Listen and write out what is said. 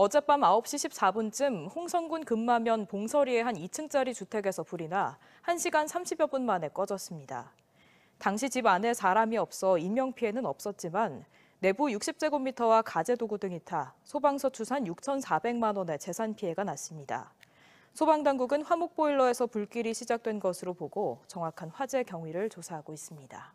어젯밤 9시 14분쯤 홍성군 금마면 봉서리의 한 2층짜리 주택에서 불이 나 1시간 30여 분 만에 꺼졌습니다. 당시 집 안에 사람이 없어 인명피해는 없었지만 내부 60제곱미터와 가재도구 등이 타 소방서 추산 6,400만 원의 재산 피해가 났습니다. 소방당국은 화목보일러에서 불길이 시작된 것으로 보고 정확한 화재 경위를 조사하고 있습니다.